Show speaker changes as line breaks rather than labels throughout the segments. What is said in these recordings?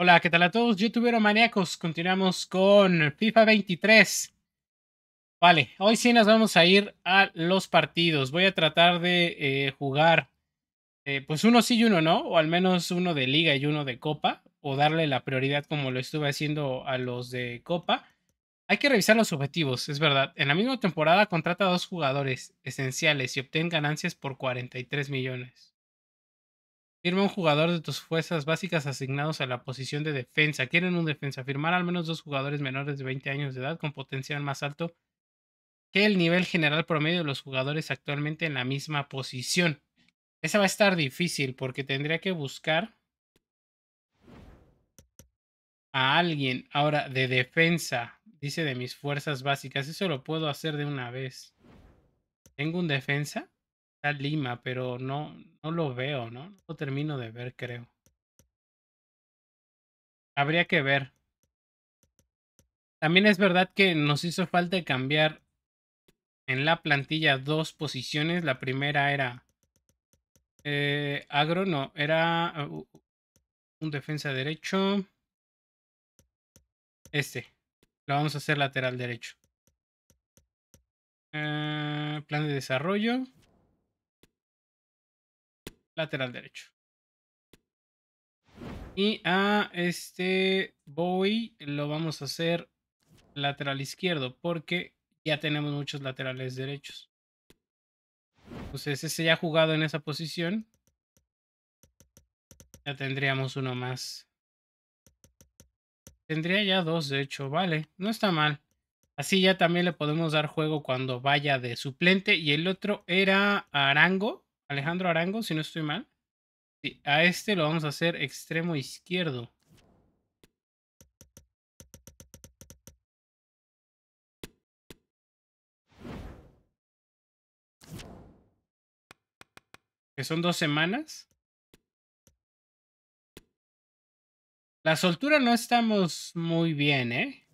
Hola, ¿qué tal a todos? Youtuberos maníacos, continuamos con FIFA 23. Vale, hoy sí nos vamos a ir a los partidos. Voy a tratar de eh, jugar, eh, pues uno sí y uno no, o al menos uno de liga y uno de copa, o darle la prioridad como lo estuve haciendo a los de copa. Hay que revisar los objetivos, es verdad. En la misma temporada contrata a dos jugadores esenciales y obtén ganancias por 43 millones. Firma un jugador de tus fuerzas básicas asignados a la posición de defensa. Quieren un defensa. Firmar al menos dos jugadores menores de 20 años de edad con potencial más alto que el nivel general promedio de los jugadores actualmente en la misma posición. Esa va a estar difícil porque tendría que buscar a alguien. Ahora, de defensa, dice de mis fuerzas básicas. Eso lo puedo hacer de una vez. ¿Tengo un defensa? está Lima, pero no, no lo veo, ¿no? No lo termino de ver, creo. Habría que ver. También es verdad que nos hizo falta cambiar en la plantilla dos posiciones. La primera era eh, agro, no, era ah, un defensa derecho. Este. Lo vamos
a hacer lateral derecho. Eh, plan de desarrollo lateral derecho.
Y a ah, este boy lo vamos a hacer lateral izquierdo porque ya tenemos muchos laterales derechos. Entonces ese ya jugado en esa posición. Ya tendríamos uno más. Tendría ya dos, de hecho, vale, no está mal. Así ya también le podemos dar juego cuando vaya de suplente. Y el otro era Arango. Alejandro Arango, si no estoy mal. Sí, a este lo vamos a hacer
extremo izquierdo. Que son dos semanas. La soltura no estamos muy bien, ¿eh?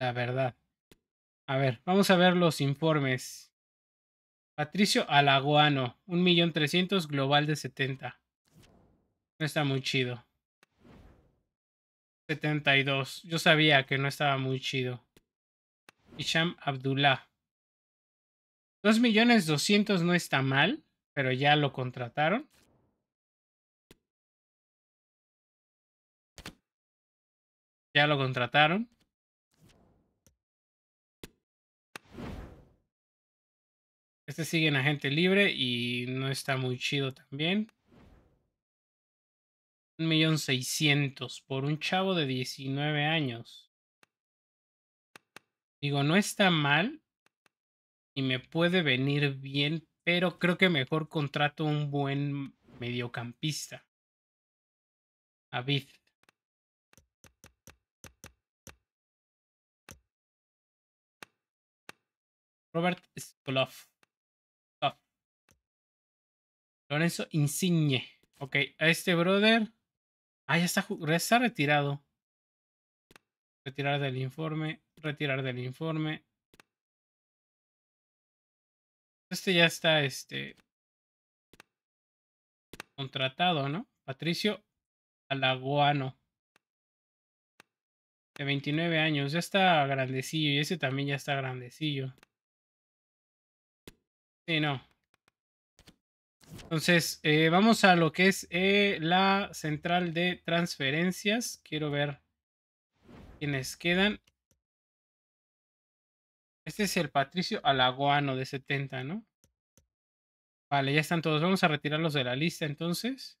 La verdad. A ver, vamos a ver los informes. Patricio Alagoano, 1.300.000 global de 70. No está muy chido. 72. Yo sabía que no estaba muy chido. Hisham Abdullah. 2.200.000 millones
no está mal, pero ya lo contrataron. Ya lo contrataron. Este sigue en agente libre y no está muy chido también.
seiscientos por un chavo de 19 años. Digo, no está mal y me puede venir bien, pero creo que mejor contrato un buen mediocampista.
Avid. Robert Skloff. Lorenzo Insigne. Ok, a este brother. Ah, ya está, está retirado. Retirar del informe. Retirar del informe. Este ya está, este. Contratado, ¿no? Patricio
Alaguano De 29 años. Ya está grandecillo. Y ese también ya está grandecillo. Sí, no. Entonces, eh, vamos a lo que es eh, la central de transferencias. Quiero ver quiénes quedan.
Este es el Patricio Alagoano de 70, ¿no? Vale, ya están todos. Vamos a retirarlos de la lista entonces.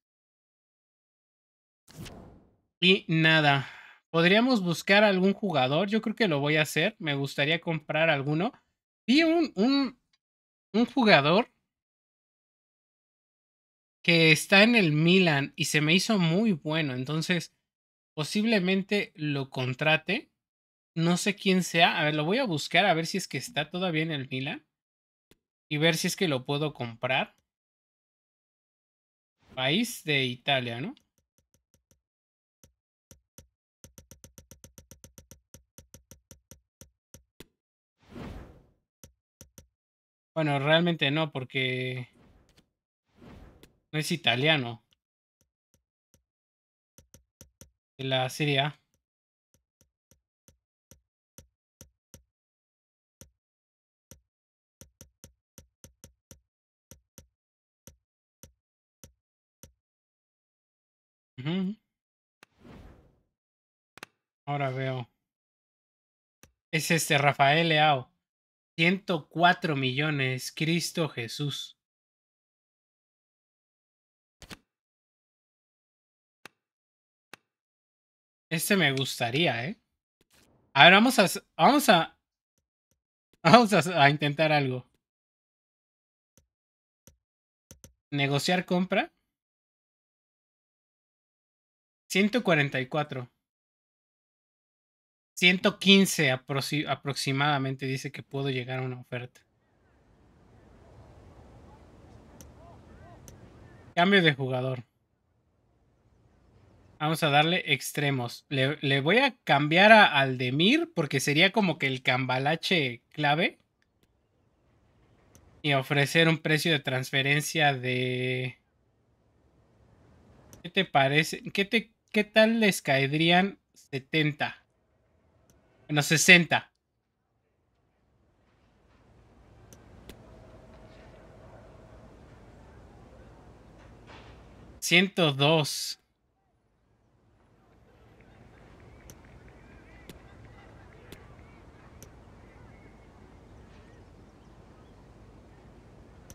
Y nada. Podríamos buscar algún jugador. Yo creo que lo voy a hacer. Me gustaría comprar alguno. Vi un, un, un jugador que está en el Milan y se me hizo muy bueno, entonces posiblemente lo contrate. No sé quién sea, a ver, lo voy a buscar a ver si es que está todavía en el Milan y ver si es que lo puedo
comprar. País de Italia, ¿no? Bueno, realmente no, porque no es italiano. De la Siria Ahora veo. Es este Rafael Leao. 104 millones, Cristo Jesús. Este me gustaría, ¿eh? A ver, vamos a... Vamos a... Vamos a, intentar algo. Negociar compra. 144. 115
aproximadamente dice que puedo llegar a una oferta. Cambio de jugador. Vamos a darle extremos. Le, voy a cambiar a Aldemir porque sería como que el cambalache clave. Y ofrecer un precio de transferencia de... ¿Qué te parece? ¿Qué, te, qué tal les caerían 70? Bueno, 60. 102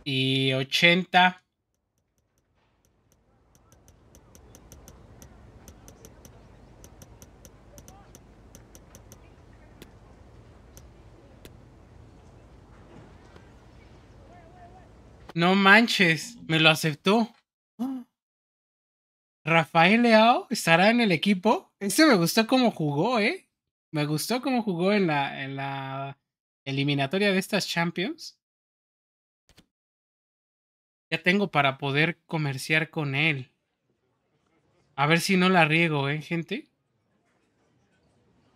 y 80. No manches, me lo aceptó. Rafael Leao estará en el equipo. Este me gustó cómo jugó, ¿eh? Me gustó cómo jugó en la, en la eliminatoria de estas Champions ya tengo para poder comerciar con él. A ver si no la riego, ¿eh, gente?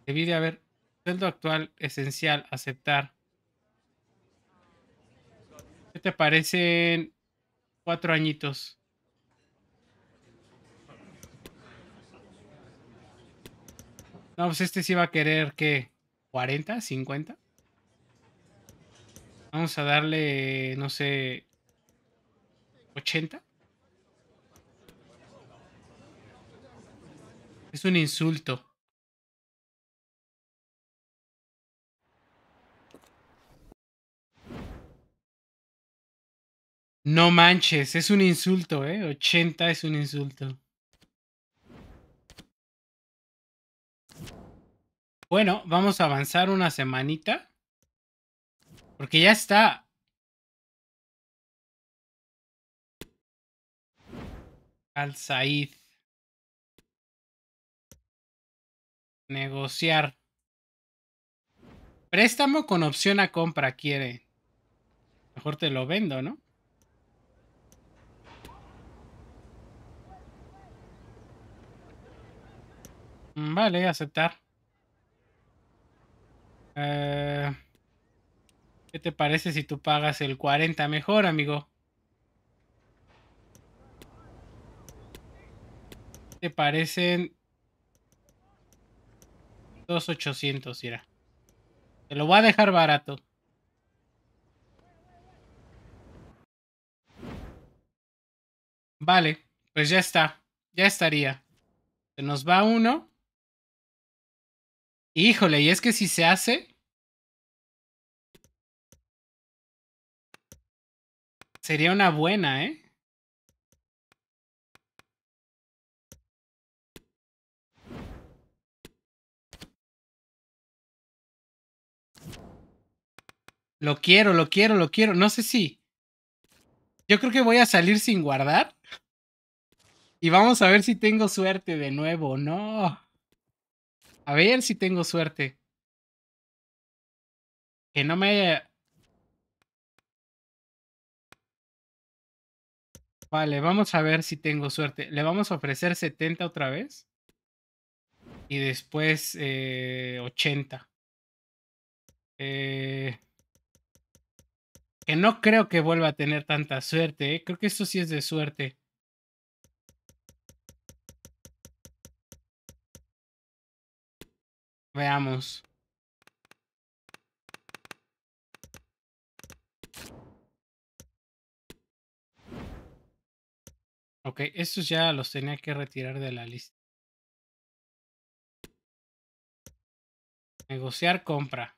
Debí de haber sueldo actual esencial, aceptar. ¿Qué te parecen cuatro añitos? No, pues este sí va a querer que 40, 50. Vamos a darle, no sé,
80. Es un insulto.
No manches, es un insulto, ¿eh? 80 es un insulto.
Bueno, vamos a avanzar una semanita. Porque ya está Al Said. Negociar.
Préstamo con opción a compra quiere. Mejor te lo vendo, ¿no? Mm, vale, aceptar. Eh, ¿Qué te parece si tú pagas el 40 mejor, amigo? parecen parecen ochocientos mira, Te lo voy a dejar barato.
Vale, pues ya está. Ya estaría. Se nos va uno. Híjole, y es que si se hace... Sería una buena, ¿eh? Lo quiero, lo quiero, lo quiero. No sé si.
Yo creo que voy a salir sin guardar. Y vamos a ver si tengo suerte
de nuevo. No. A ver si tengo suerte. Que no me haya... Vale, vamos a ver si tengo suerte. Le vamos a ofrecer 70 otra
vez. Y después eh, 80. Eh... Que no creo que vuelva a tener tanta
suerte, ¿eh? Creo que esto sí es de suerte. Veamos. Ok, estos ya los tenía que retirar de la lista. Negociar compra.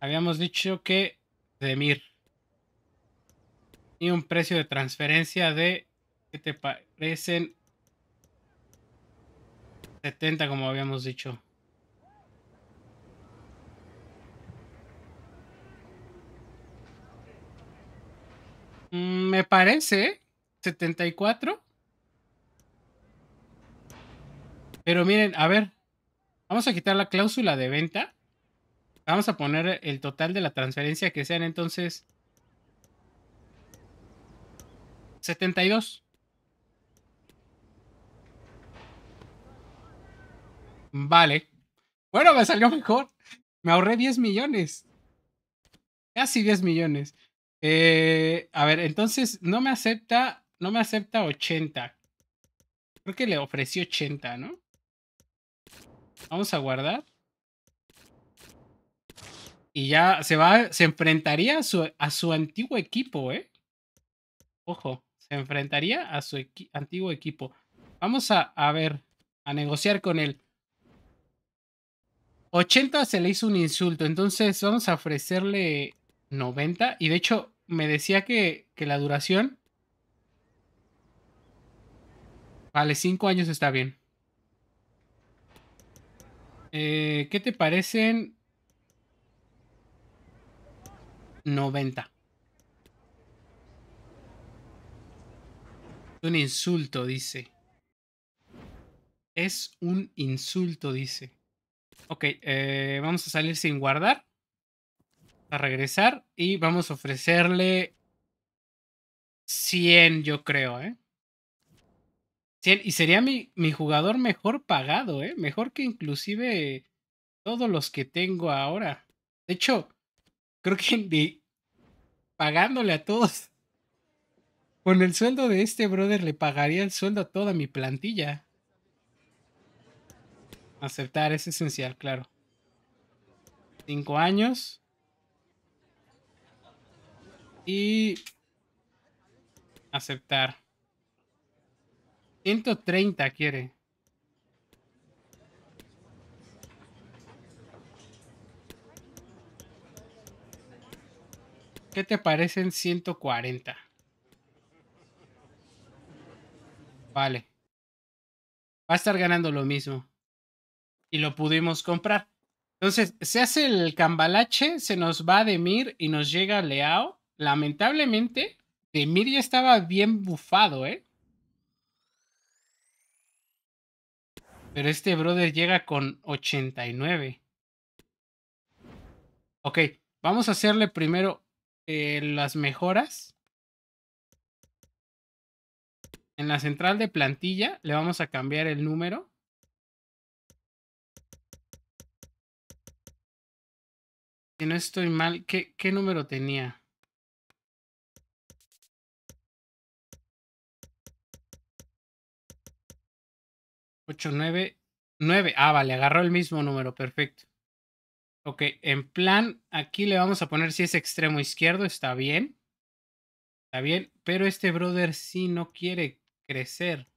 Habíamos dicho que Demir y un precio de transferencia de, ¿qué te parecen? 70 como habíamos dicho. Mm, me parece 74. Pero miren, a ver, vamos a quitar la cláusula de venta. Vamos a poner el total de la transferencia que sean entonces 72. Vale. Bueno, me salió mejor. Me ahorré 10 millones. Casi 10 millones. Eh, a ver, entonces no me acepta, no me acepta 80. Creo que le ofrecí 80, ¿no? Vamos a guardar. Y ya se va, se enfrentaría a su, antiguo equipo, ¿eh? Ojo, se enfrentaría a su antiguo equipo. Vamos a, ver, a negociar con él. 80 se le hizo un insulto, entonces vamos a ofrecerle 90. Y de hecho, me decía que, la duración. Vale, 5 años está bien. Eh, ¿Qué te parecen 90. Un insulto, dice. Es un insulto, dice. Ok, eh, vamos a salir sin guardar. A regresar. Y vamos a ofrecerle 100, yo creo, ¿eh? 100. Y sería mi, mi jugador mejor pagado, ¿eh? Mejor que inclusive todos los que tengo ahora. De hecho, creo que pagándole a todos. Con el sueldo de este brother le pagaría el sueldo a toda mi plantilla. Aceptar es esencial, claro. Cinco años. Y aceptar. 130 quiere. ¿Qué te parecen 140? Vale. Va a estar ganando lo mismo. Y lo pudimos comprar. Entonces, se hace el cambalache, se nos va Demir y nos llega Leao. Lamentablemente, Demir ya estaba bien bufado, ¿eh? Pero este brother llega con 89. Ok, vamos a hacerle primero eh, las mejoras.
En la central de plantilla le vamos a cambiar el número. Si no estoy mal, ¿qué, número tenía? Ocho, nueve, nueve. Ah, vale, agarró el mismo número, perfecto. Ok, en
plan, aquí le vamos a poner si es extremo izquierdo, está bien. Está bien, pero este brother sí no quiere crecer.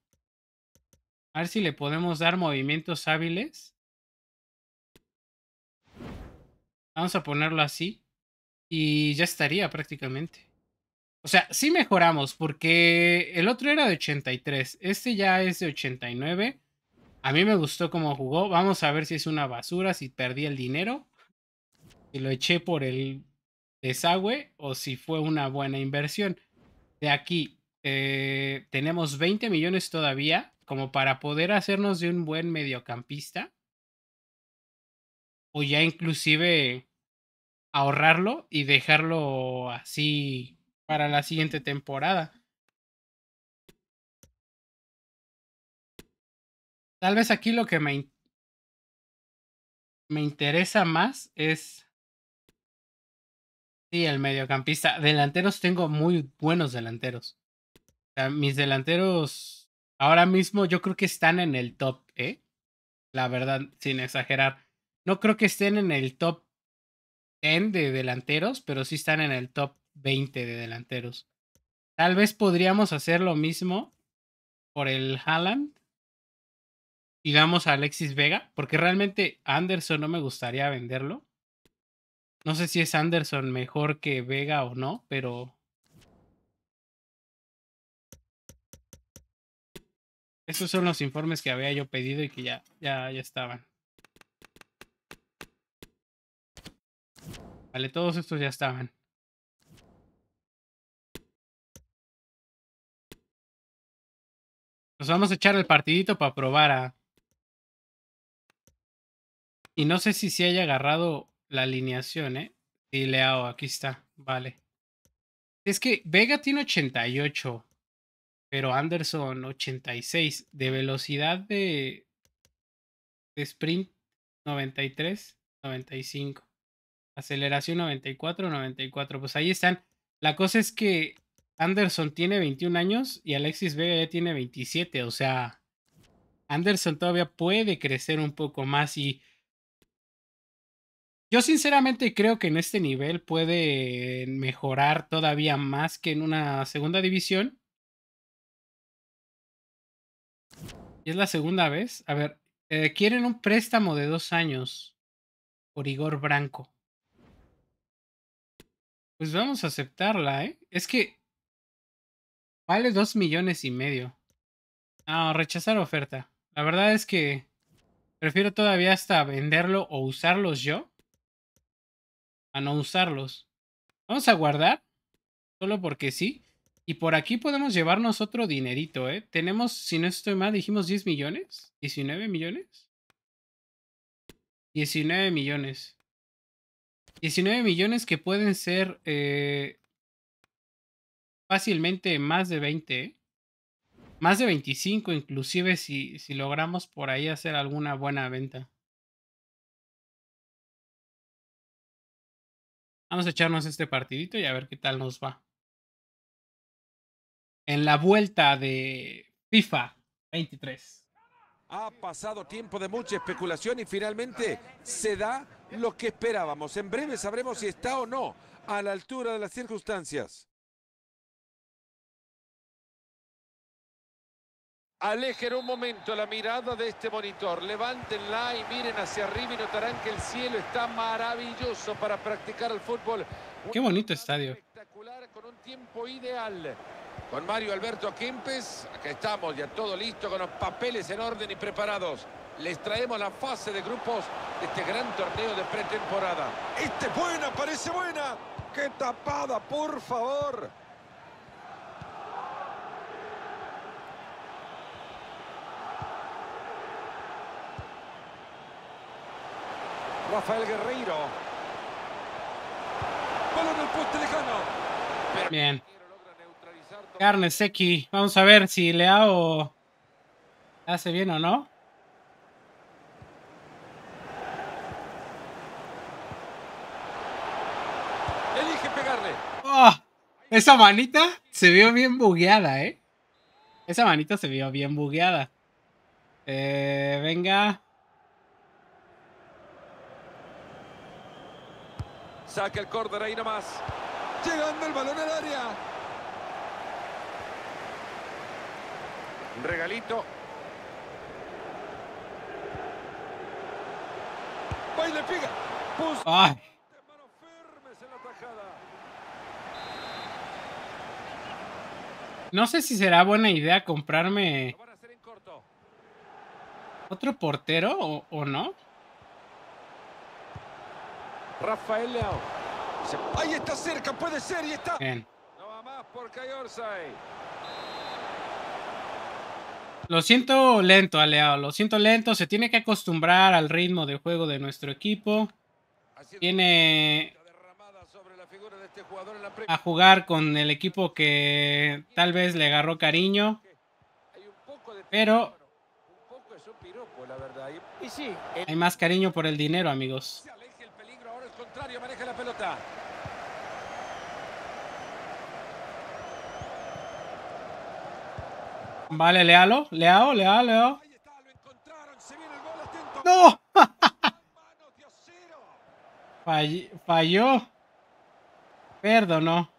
A ver si le podemos dar movimientos hábiles. Vamos a ponerlo así. Y ya estaría prácticamente. O sea, sí mejoramos porque el otro era de 83. Este ya es de 89. A mí me gustó cómo jugó. Vamos a ver si es una basura, si perdí el dinero si lo eché por el desagüe o si fue una buena inversión. De aquí eh, tenemos 20 millones todavía como para poder hacernos de un buen mediocampista o ya inclusive
ahorrarlo y dejarlo así para la siguiente temporada. Tal vez aquí lo que me, me interesa más es
Sí, el mediocampista. Delanteros tengo muy buenos delanteros. mis delanteros ahora mismo yo creo que están en el top, ¿eh? La verdad, sin exagerar. No creo que estén en el top 10 de delanteros, pero sí están en el top 20 de delanteros. Tal vez podríamos hacer lo mismo por el Haaland. Digamos a Alexis Vega, porque realmente Anderson no me gustaría venderlo. No sé si es Anderson mejor que Vega o no, pero. Esos son los informes que había yo pedido y que ya, ya, ya estaban.
Vale, todos estos ya estaban. Nos vamos a echar el partidito para probar a... Y no sé si se haya agarrado la alineación,
¿eh? Sí, Leao, aquí está, vale. Es que Vega tiene 88, pero Anderson 86. De velocidad de, de sprint 93, 95. Aceleración 94, 94. Pues ahí están. La cosa es que Anderson tiene 21 años y Alexis Vega ya tiene 27. O sea, Anderson todavía puede crecer un poco más y yo sinceramente creo que en este nivel puede mejorar todavía más que en una segunda división. Y es la segunda vez. A ver, eh, quieren un préstamo de dos años por Igor Branco. Pues vamos a aceptarla, ¿eh? Es que vale dos millones y medio. Ah, rechazar oferta. La verdad es que prefiero todavía hasta venderlo o usarlos yo a no usarlos. Vamos a guardar, solo porque sí. Y por aquí podemos llevarnos otro dinerito, ¿eh? Tenemos, si no estoy mal, dijimos 10 millones, 19
millones. 19 millones. 19 millones que pueden ser eh, fácilmente
más de 20, ¿eh? más de 25 inclusive si, si logramos por
ahí hacer alguna buena venta. Vamos a echarnos este partidito y a ver qué tal nos va.
En la vuelta de FIFA 23. Ha
pasado tiempo de mucha especulación y finalmente se da lo que esperábamos. En breve
sabremos si está o no a la altura de las circunstancias. Alejen un momento la mirada de este
monitor, levántenla y miren hacia arriba y notarán que el cielo está maravilloso para practicar el fútbol. Qué bonito estadio. Espectacular con un tiempo ideal. Con Mario Alberto Quimpes aquí estamos ya todo listo con los papeles en orden y preparados. Les traemos la fase de grupos de este gran torneo de pretemporada. este es buena, parece buena. ¡Qué tapada, por favor! Rafael Guerreiro. Balón al poste lejano.
Bien. Carne Seki. Vamos a ver si le hago hace bien o no.
Elige pegarle.
Oh, esa manita se vio bien bugueada, ¿eh? Esa manita se vio bien bugueada. Eh, venga.
Saca el córner ahí nomás. Llegando el balón al área. Regalito.
No sé si será buena idea comprarme otro portero o no.
Rafael Leao. ahí está cerca, puede ser y está.
Bien. Lo siento lento, Aleao. Lo siento lento. Se tiene que acostumbrar al ritmo de juego de nuestro equipo. Tiene este a jugar con el equipo que tal vez le agarró cariño.
Pero hay más cariño
por el dinero, amigos
contrario maneja la pelota.
Vale, léalo, leao, leao, leao. ¡No! Fall falló. Perdonó.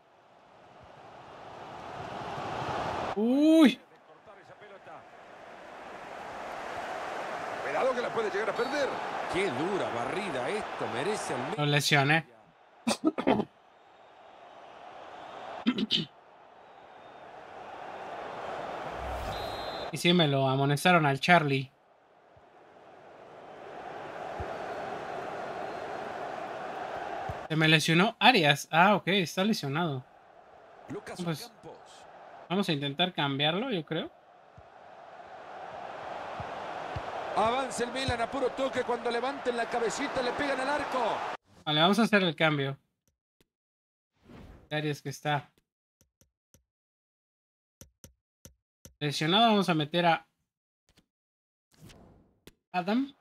Uy.
Cuidado que la puede llegar a perder. Qué dura barrida esto, merece el...
Lo lesioné. y si me lo amonestaron al Charlie. Se me lesionó Arias. Ah, ok, está lesionado. Lucas pues, vamos a intentar cambiarlo, yo creo.
Avanza el Milan a puro toque. Cuando levanten la cabecita, le pegan al arco.
Vale, vamos a hacer el
cambio. Arias que está. Presionado. vamos a meter a
Adam.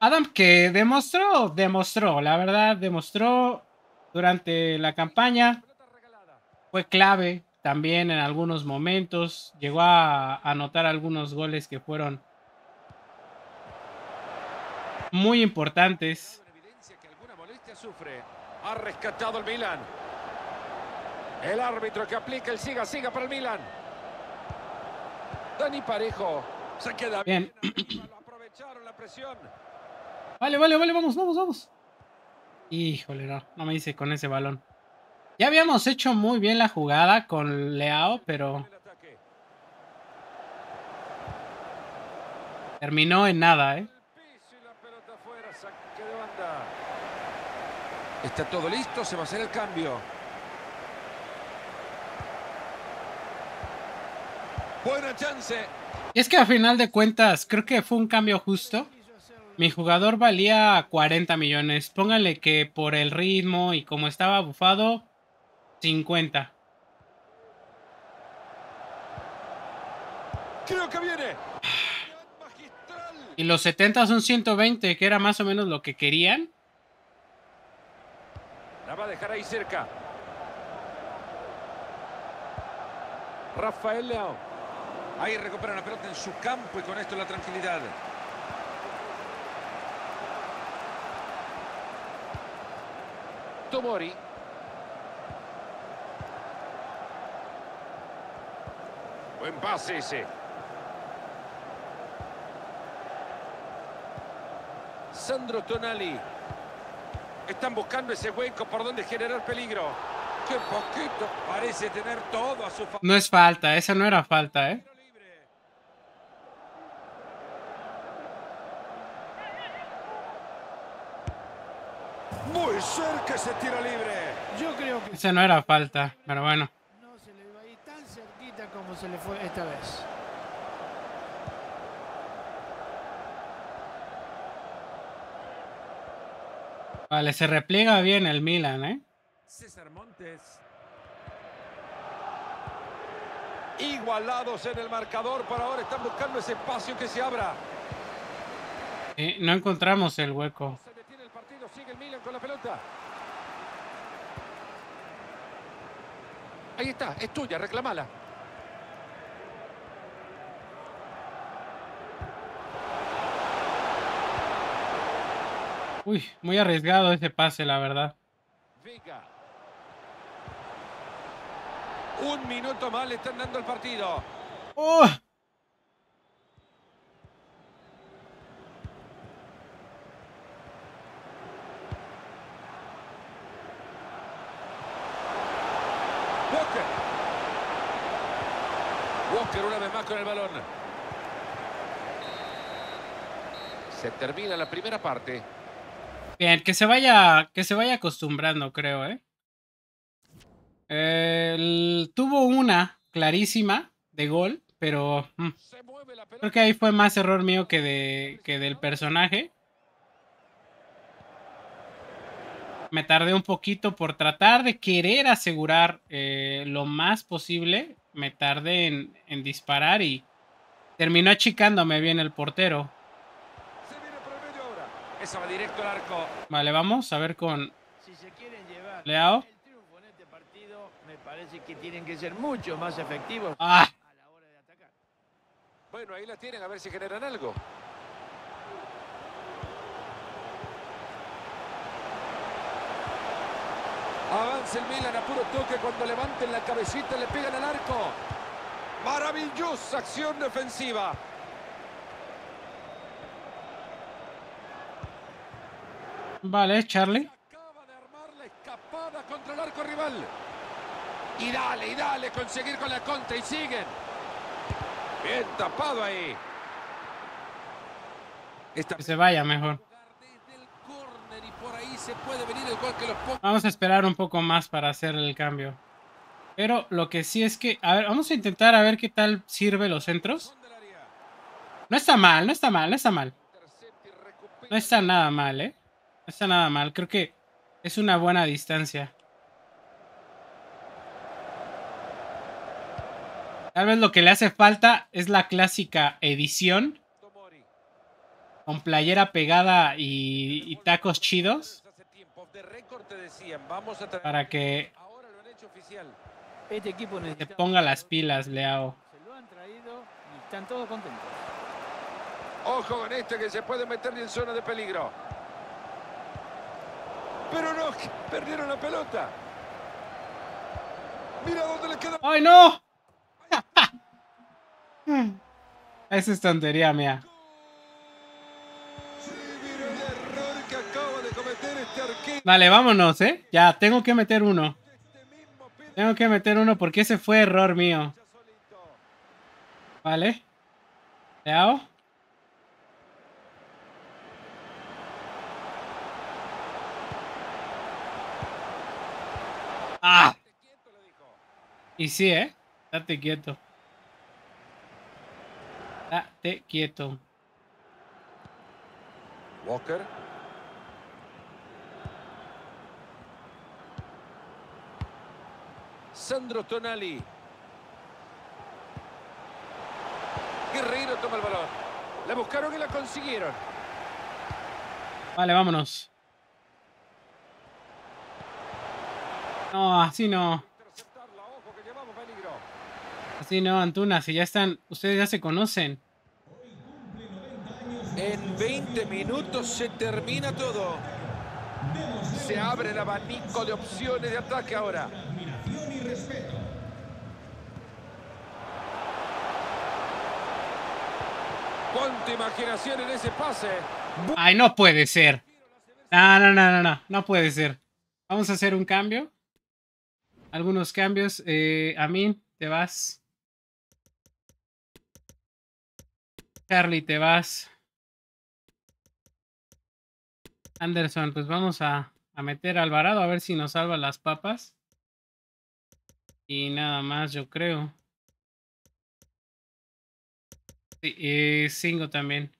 Adam que demostró, demostró, la verdad, demostró durante la campaña. Fue clave también en algunos momentos. Llegó a anotar algunos goles que fueron muy importantes.
Ha rescatado el Milan. El árbitro que aplica el siga, siga para el Milan. Dani Parejo se queda bien. Aprovecharon la presión.
Vale, vale, vale, vamos, vamos, vamos. Híjole, no, no me hice con ese balón. Ya habíamos hecho muy bien la jugada con Leao, pero... Terminó en nada, ¿eh? Está todo listo, se va a hacer el cambio. Buena chance. Es que a final de cuentas, creo que fue un cambio justo. Mi jugador valía 40 millones. Póngale que por el ritmo y como estaba bufado, 50. Creo que viene. Y los 70 son 120, que era más o menos lo que querían.
La va a dejar ahí cerca. Rafael Ahí recupera la pelota en su campo y con esto la tranquilidad. Tomori. Buen pase ese. Sandro Tonali. Están buscando ese hueco por donde generar peligro. Qué poquito parece tener todo a su favor. No es
falta, esa no era falta, ¿eh?
Muy cerca se tira libre. Yo creo que.
Esa no era falta, pero bueno. No se le iba a tan cerquita como se le fue esta vez. Vale, se repliega bien el Milan, ¿eh?
César Montes. Igualados en el marcador, por ahora están buscando ese espacio que se abra.
no encontramos el hueco. Se detiene el partido,
sigue el Milan con la pelota. Ahí está, es tuya, reclamala.
Uy, muy arriesgado ese pase, la verdad.
Un minuto más le están dando el partido. ¡Oh! Walker. Walker una vez más con el balón. Se termina la primera parte.
Bien, que se vaya, que se vaya acostumbrando, creo, ¿eh? tuvo una clarísima de gol, pero mm, creo que ahí fue más error mío que, de, que del personaje. Me tardé un poquito por tratar de querer asegurar eh, lo más posible. Me tardé en, en disparar y terminó achicándome bien el portero.
Eso va directo al arco.
Vale, vamos a ver con
si se quieren llevar Leao. El triunfo en este partido, me parece que tienen que ser mucho
más efectivos ah. a la hora de atacar.
Bueno, ahí la tienen, a ver si generan algo. Avanza el Milan a puro toque cuando levanten la cabecita, le pegan al arco. Maravillosa acción defensiva.
Vale, Charlie.
Y dale, y dale, conseguir con la contra y siguen. Bien tapado ahí.
Que se vaya mejor. Vamos a esperar un poco más para hacer el cambio. Pero lo que sí es que... A ver, vamos a intentar a ver qué tal sirve los centros. No está mal, no está mal, no está mal. No está nada mal, ¿eh? está nada mal. Creo que es una buena distancia. Tal vez lo que le hace falta es la clásica edición. Con playera pegada y, tacos chidos.
Para que
este equipo se ponga las pilas, Leao.
están todos contentos. Ojo con este que se puede meter en zona de peligro. Pero no, perdieron la pelota. Mira dónde le queda. ¡Ay,
no! Esa es tontería mía. Vale, vámonos, ¿eh? Ya, tengo que meter uno. Tengo que meter uno porque ese fue error mío. Vale. Ah. Y sí, ¿eh? Date quieto. Date quieto.
Walker. Sandro Tonali. Guerrero toma el balón. La buscaron y la consiguieron.
Vale, vámonos. No, así no. Así no, Antuna, si ya están, ustedes ya se conocen.
En 20 minutos se termina todo. Se abre el abanico de opciones de ataque ahora. y imaginación en ese pase.
Ay, no puede ser. No, no, no, no, no, no puede ser. Vamos a hacer un cambio algunos cambios. Eh, Amin, te
vas. Charlie, te vas. Anderson, pues vamos a, a meter
a Alvarado a ver si nos salva las papas. Y nada más, yo creo. Sí, Cingo también.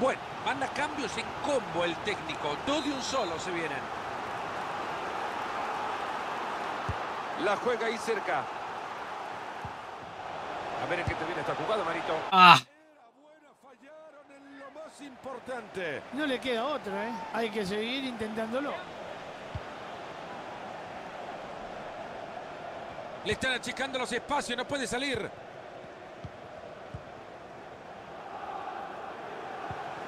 Bueno, manda cambios en combo
el técnico. Dos de un solo se vienen. La juega ahí cerca. A ver en qué te viene esta jugada, Marito. Ah. Importante.
No le queda
otra, ¿eh? Hay que seguir intentándolo.
Le están achicando los espacios, no puede salir.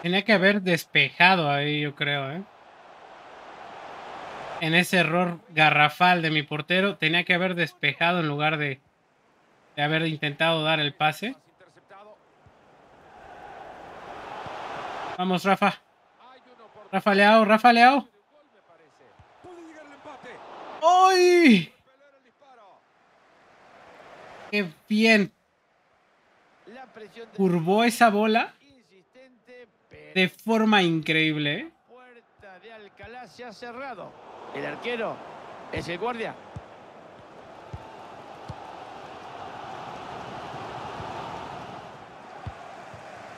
Tenía que haber despejado ahí, yo creo, ¿eh? en ese error garrafal de mi portero. Tenía que haber despejado en lugar de, haber intentado dar el pase. Vamos, Rafa. Rafa Leao, Rafa Leao. ¡Ay! ¡Qué bien! Curvó esa bola de forma increíble. ¿eh?
se ha cerrado. El arquero es el guardia.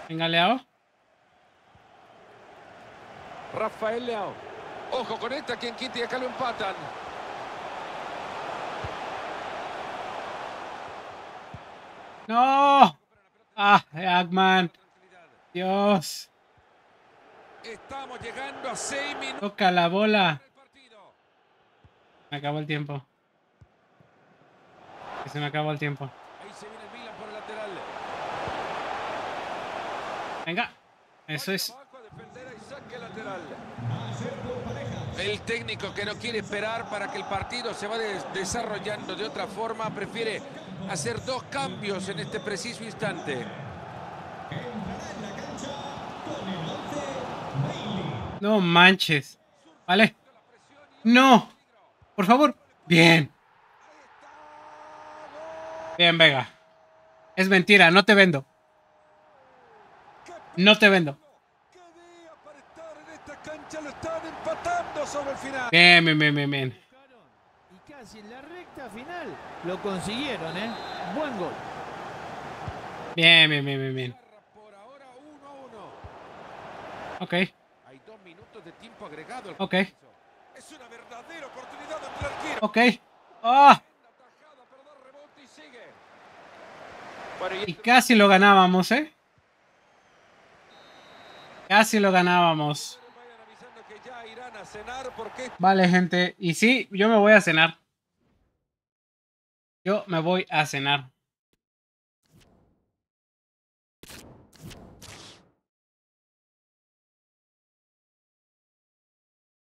Venga, Leao. Rafael Leo. Ojo con esta, quien quita y acá lo empatan.
No.
Ah, Agman. Dios.
Estamos llegando
a 6 minutos. Toca la bola. Me acabó el tiempo. se me acabó el tiempo. Venga. Eso es.
El técnico que no quiere esperar para que el partido se va desarrollando de otra forma, prefiere hacer dos cambios en este preciso instante.
No manches. Vale. No. Por favor. Bien. Bien, Vega. Es mentira, no te vendo. No te vendo. Bien, bien, bien, bien, bien. Y casi en la recta final lo consiguieron, ¿eh? Buen gol. Bien, bien, bien, bien, bien. Ok
minutos de tiempo agregado. Ok.
Es una verdadera oportunidad de arquero. Ok. ¡Ah! Oh. Y casi lo ganábamos, ¿eh? Casi lo ganábamos. Vale, gente. Y sí, yo me voy a cenar.
Yo me voy a cenar.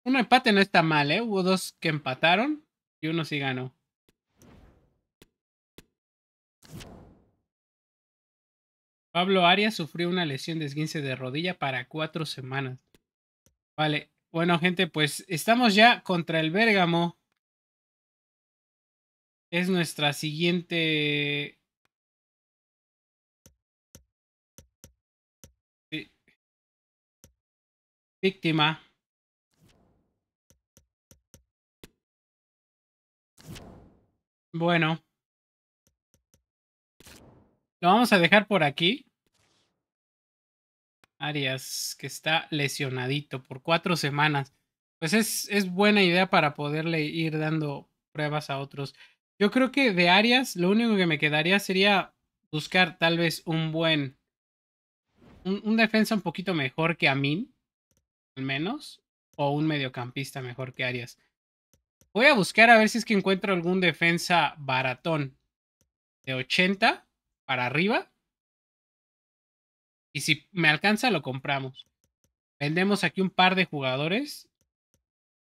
Un empate no está mal, ¿eh? Hubo dos que empataron y uno sí ganó.
Pablo Arias sufrió una lesión de esguince de rodilla para cuatro semanas.
Vale, bueno gente, pues estamos ya contra el Bérgamo. Es nuestra siguiente... Víctima. Bueno. Lo vamos a dejar por
aquí. Arias, que está lesionadito por cuatro semanas. Pues es, es buena idea para poderle ir dando pruebas a otros. Yo creo que de Arias lo único que me quedaría sería buscar tal vez un buen... Un, un defensa un poquito mejor que Amin, al menos. O un mediocampista mejor que Arias. Voy a buscar a ver si es que encuentro algún defensa baratón de 80 para arriba. Y si me alcanza, lo compramos. Vendemos aquí un par de jugadores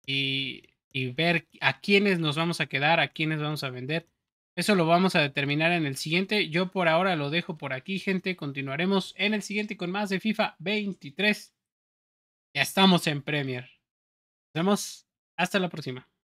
y, ver a quiénes nos vamos a quedar, a quiénes vamos a vender. Eso lo vamos a determinar en el siguiente. Yo por ahora lo dejo por aquí, gente. Continuaremos en el siguiente con más de FIFA 23. Ya estamos en Premier. Nos vemos. Hasta la próxima.